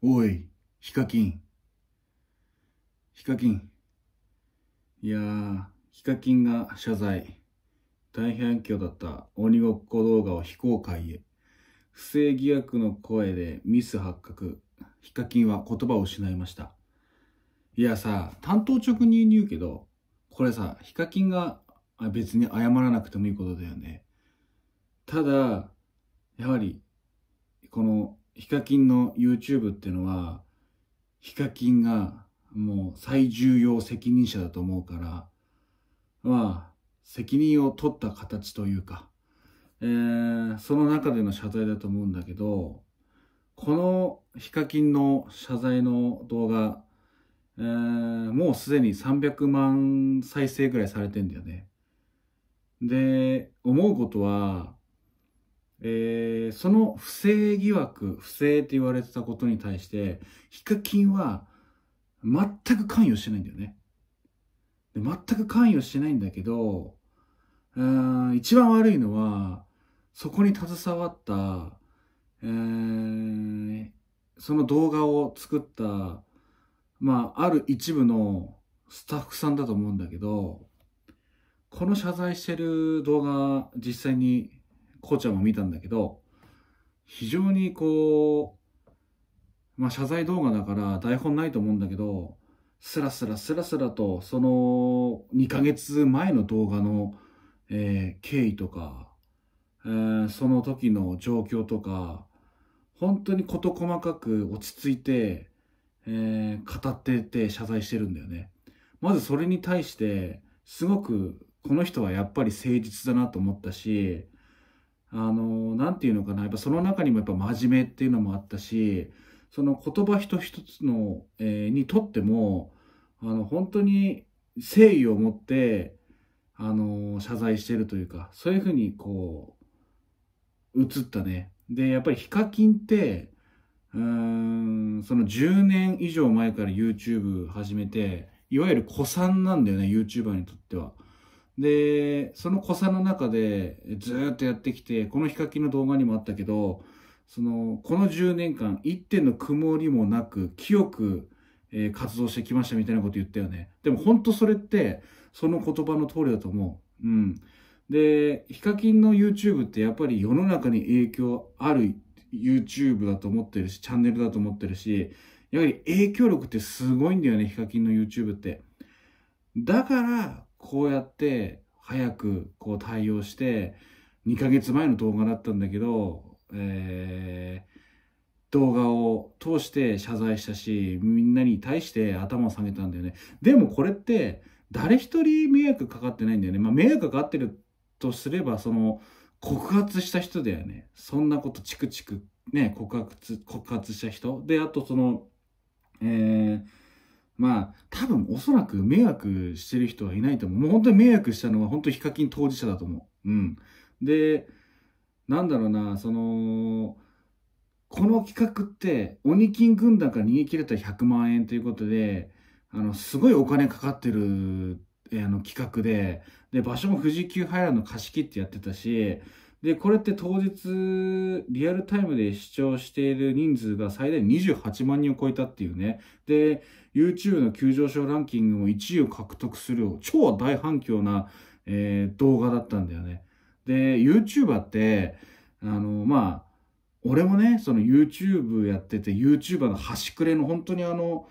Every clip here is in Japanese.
おい、ヒカキン。ヒカキン。いやー、ヒカキンが謝罪。大反響だった鬼ごっこ動画を非公開へ。不正疑惑の声でミス発覚。ヒカキンは言葉を失いました。いやさ、担当直入に言うけど、これさ、ヒカキンが別に謝らなくてもいいことだよね。ただ、やはり、このヒカキンの YouTube っていうのは、ヒカキンがもう最重要責任者だと思うから、まあ、責任を取った形というか、えー、その中での謝罪だと思うんだけど、このヒカキンの謝罪の動画、えー、もうすでに300万再生ぐらいされてんだよね。で、思うことは、えー、その不正疑惑、不正って言われてたことに対して、ヒカキンは全く関与してないんだよね。で全く関与してないんだけど、うん一番悪いのは、そこに携わった、えー、その動画を作った、まあ、ある一部のスタッフさんだと思うんだけど、この謝罪してる動画、実際にコちゃんも見たんだけど、非常にこう、まあ謝罪動画だから台本ないと思うんだけど、スラスラスラスラと、その2ヶ月前の動画の、えー、経緯とか、えー、その時の状況とか、本当に事細かく落ち着いて、えー、語ってて謝罪してるんだよね。まずそれに対して、すごくこの人はやっぱり誠実だなと思ったし、あの、なんていうのかな、やっぱその中にもやっぱ真面目っていうのもあったし、その言葉一つ一つの、えー、にとっても、あの、本当に誠意を持って、あの、謝罪してるというか、そういうふうにこう、映ったね。で、やっぱりヒカキンって、うん、その10年以上前から YouTube 始めて、いわゆる古参なんだよね、YouTuber にとっては。で、その濃さの中でずっとやってきて、このヒカキンの動画にもあったけど、その、この10年間、一点の曇りもなく、清く、えー、活動してきましたみたいなこと言ったよね。でも本当それって、その言葉の通りだと思う。うん。で、ヒカキンの YouTube ってやっぱり世の中に影響ある YouTube だと思ってるし、チャンネルだと思ってるし、やはり影響力ってすごいんだよね、ヒカキンの YouTube って。だから、こうやって早くこう対応して、2ヶ月前の動画だったんだけど、えー、動画を通して謝罪したし、みんなに対して頭を下げたんだよね。でもこれって、誰一人迷惑かかってないんだよね。まあ、迷惑かかってるとすれば、その、告発した人だよね。そんなことチクチク、ね、告発、告発した人。で、あとその、えー、まあ、多分おそらく迷惑してる人はいないと思う。もう本当に迷惑したのは本当にヒカキン当事者だと思う。うん。で、なんだろうな、その、この企画って、鬼金軍団から逃げ切れた100万円ということで、あの、すごいお金かかってる、あの企画で、で、場所も富士急ハイランド貸し切ってやってたし、で、これって当日、リアルタイムで視聴している人数が最大28万人を超えたっていうね。で、YouTube の急上昇ランキングも1位を獲得する超大反響な、えー、動画だったんだよね。で、YouTuber って、あの、まあ、俺もね、その YouTube やってて、YouTuber の端くれの本当にあの、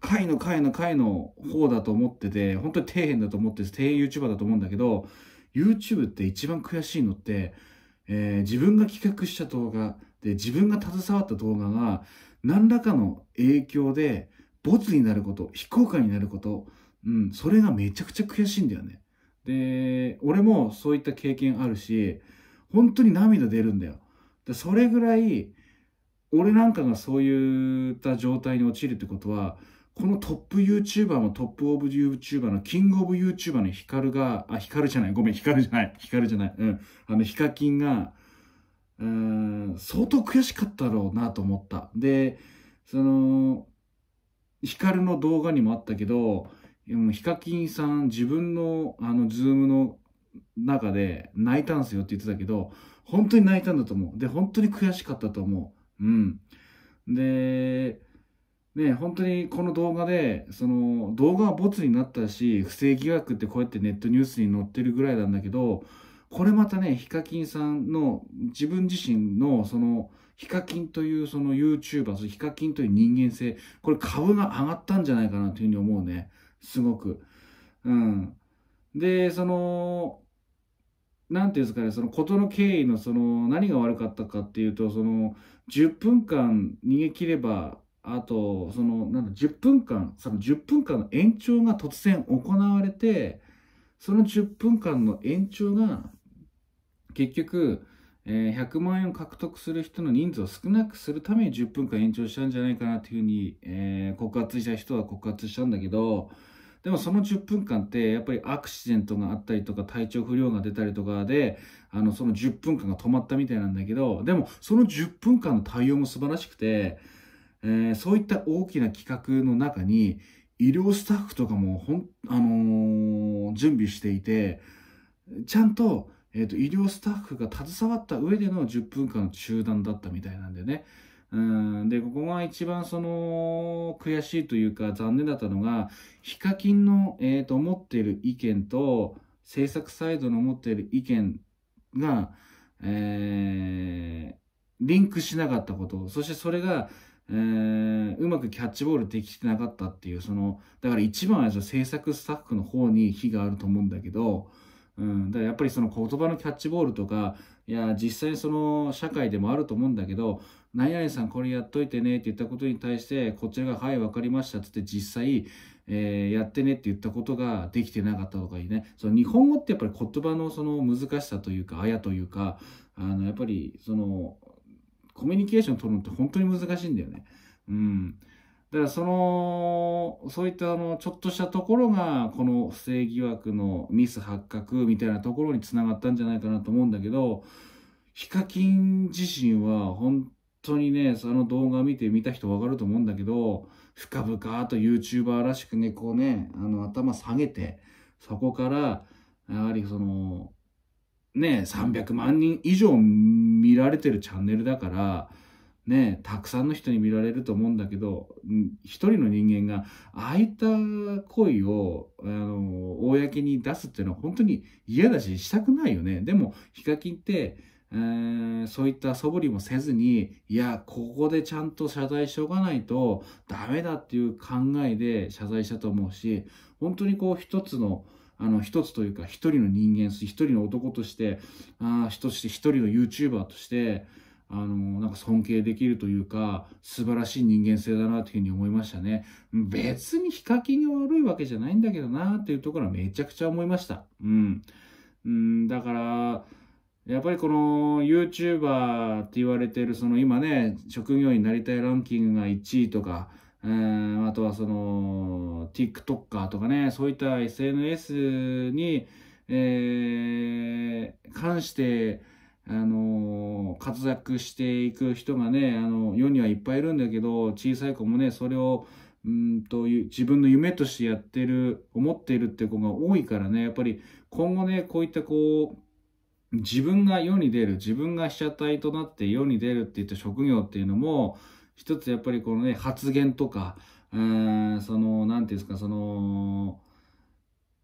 回の回の回の方だと思ってて、本当に底辺だと思ってて、底辺 YouTuber だと思うんだけど、YouTube って一番悔しいのって、えー、自分が企画した動画で自分が携わった動画が何らかの影響でボツになること非公開になること、うん、それがめちゃくちゃ悔しいんだよねで俺もそういった経験あるし本当に涙出るんだよでそれぐらい俺なんかがそういった状態に陥るってことはこのトップ YouTuber もトップオブ YouTuber のキングオブ YouTuber のヒカルが、あ、ヒカルじゃない、ごめん、ヒカルじゃない、ヒカルじゃない、うん、あの、ヒカキンが、うん、相当悔しかったろうなと思った。で、その、ヒカルの動画にもあったけど、ヒカキンさん自分の、あの、ズームの中で泣いたんすよって言ってたけど、本当に泣いたんだと思う。で、本当に悔しかったと思う。うん。で、ね、本当にこの動画で、その、動画はボツになったし、不正疑惑ってこうやってネットニュースに載ってるぐらいなんだけど、これまたね、ヒカキンさんの、自分自身の、その、ヒカキンというその YouTuber、そのヒカキンという人間性、これ株が上がったんじゃないかなというふうに思うね。すごく。うん。で、その、なんていうんですかね、その事の経緯のその何が悪かったかっていうと、その10分間逃げ切ればあと、その、なんだ、10分間、その10分間の延長が突然行われて、その10分間の延長が、結局、えー、100万円を獲得する人の人数を少なくするために10分間延長したんじゃないかなっていうふうに、えー、告発した人は告発したんだけど、でもその10分間ってやっぱりアクシデントがあったりとか体調不良が出たりとかで、あの、その10分間が止まったみたいなんだけど、でもその10分間の対応も素晴らしくて、えー、そういった大きな企画の中に、医療スタッフとかもほん、あのー、準備していて、ちゃんと、えー、と、医療スタッフが携わった上での10分間の中断だったみたいなんでね。うん、で、ここが一番その、悔しいというか残念だったのが、ヒカキンの、えっ、ー、と、持っている意見と、制作サイドの持っている意見が、えー、リンクしなかったこと、そしてそれが、えー、うまくキャッチボールできてなかったっていうそのだから一番は制作スタッフの方に非があると思うんだけど、うん、だからやっぱりその言葉のキャッチボールとかいや実際その社会でもあると思うんだけど「何々さんこれやっといてね」って言ったことに対してこちらが「はい分かりました」っつって実際、えー、やってねって言ったことができてなかったとかいいねその日本語ってやっぱり言葉のその難しさというかあやというかあのやっぱりそのコミュニケーション取るのって本当に難しいんだよね。うん。だからその、そういったあの、ちょっとしたところが、この不正疑惑のミス発覚みたいなところにつながったんじゃないかなと思うんだけど、ヒカキン自身は本当にね、その動画見て見た人わかると思うんだけど、深々と YouTuber らしくね、こうね、あの、頭下げて、そこから、やはりその、ね、300万人以上見られてるチャンネルだから、ね、たくさんの人に見られると思うんだけど一人の人間がああいった恋をあの公に出すっていうのは本当に嫌だししたくないよねでもヒカキンって、えー、そういった素振りもせずにいやここでちゃんと謝罪しておかないとダメだっていう考えで謝罪したと思うし本当にこう一つのあの、一つというか、一人の人間、一人の男として、あ人して一人の YouTuber として、あの、なんか尊敬できるというか、素晴らしい人間性だなというふうに思いましたね。別にヒカキンが悪いわけじゃないんだけどなっていうところはめちゃくちゃ思いました。うん。うん、だから、やっぱりこの YouTuber って言われてる、その今ね、職業になりたいランキングが1位とか、えー、あとはその TikToker とかねそういった SNS に、えー、関してあの活躍していく人がねあの世にはいっぱいいるんだけど小さい子もねそれをうんと自分の夢としてやってる思っているって子が多いからねやっぱり今後ねこういったこう自分が世に出る自分が被写体となって世に出るっていった職業っていうのも一つやっぱりこのね、発言とか、ー、その、なんていうんですか、その、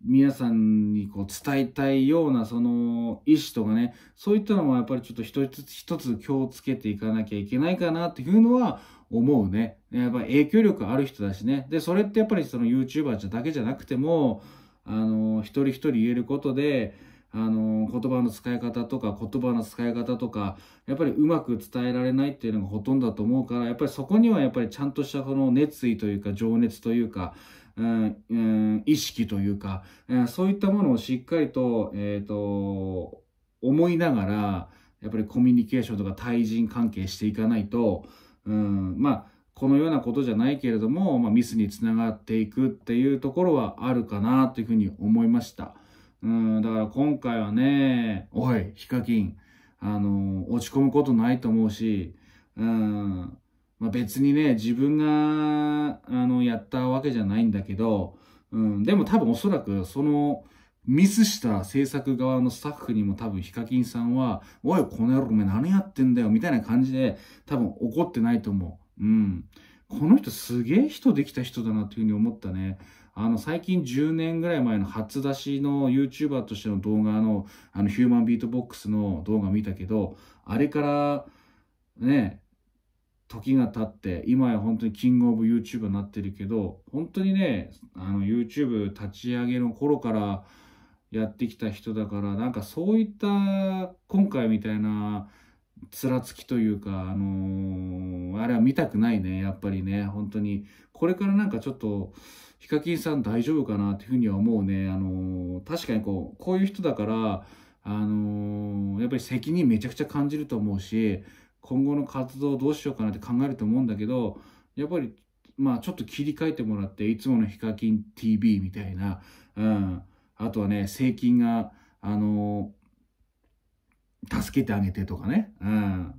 皆さんにこう伝えたいようなその意思とかね、そういったのもやっぱりちょっと一つ一つ気をつけていかなきゃいけないかなっていうのは思うね。やっぱ影響力ある人だしね。で、それってやっぱりその YouTuber だけじゃなくても、あの、一人一人言えることで、あの言葉の使い方とか言葉の使い方とかやっぱりうまく伝えられないっていうのがほとんどだと思うからやっぱりそこにはやっぱりちゃんとしたこの熱意というか情熱というか、うん意識というか、そういったものをしっかりと,、えっと、思いながらやっぱりコミュニケーションとか対人関係していかないと、うん、まあこのようなことじゃないけれども、まあ、ミスにつながっていくっていうところはあるかなというふうに思いました。うん、だから今回はね、おい、ヒカキン、あの、落ち込むことないと思うし、うん、まあ、別にね、自分が、あの、やったわけじゃないんだけど、うん、でも多分おそらく、その、ミスした制作側のスタッフにも多分ヒカキンさんは、おい、この野郎お前何やってんだよ、みたいな感じで、多分怒ってないと思う。うん。この人すげえ人できた人だなっていうふうに思ったね。あの、最近10年ぐらい前の初出しの YouTuber としての動画の、あの、ヒューマンビートボックスの動画見たけど、あれから、ね、時が経って、今や本当にキングオブ YouTuber になってるけど、本当にね、あの、YouTube 立ち上げの頃からやってきた人だから、なんかそういった、今回みたいな、つらつきというか、あのー、あれは見たくないね、やっぱりね、本当に。これからなんかちょっと、ヒカキンさん大丈夫かなっていうふうには思うね。あのー、確かにこう、こういう人だから、あのー、やっぱり責任めちゃくちゃ感じると思うし、今後の活動どうしようかなって考えると思うんだけど、やっぱり、まあちょっと切り替えてもらって、いつものヒカキン TV みたいな、うん。あとはね、税金が、あのー助けてあげてとかね。うん。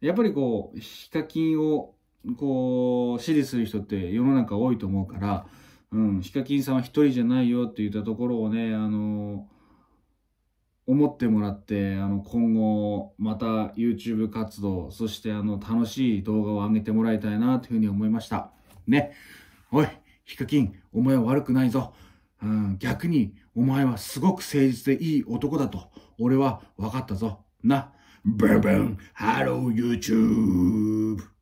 やっぱりこう、ヒカキンを、こう、支持する人って世の中多いと思うから、うん、ヒカキンさんは一人じゃないよって言ったところをね、あの思ってもらって、あの、今後、また YouTube 活動、そしてあの、楽しい動画を上げてもらいたいな、というふうに思いました。ね。おい、ヒカキン、お前は悪くないぞ。うん、逆に、お前はすごく誠実でいい男だと。俺は分かったぞ。な。ブンブン、ハロー YouTube!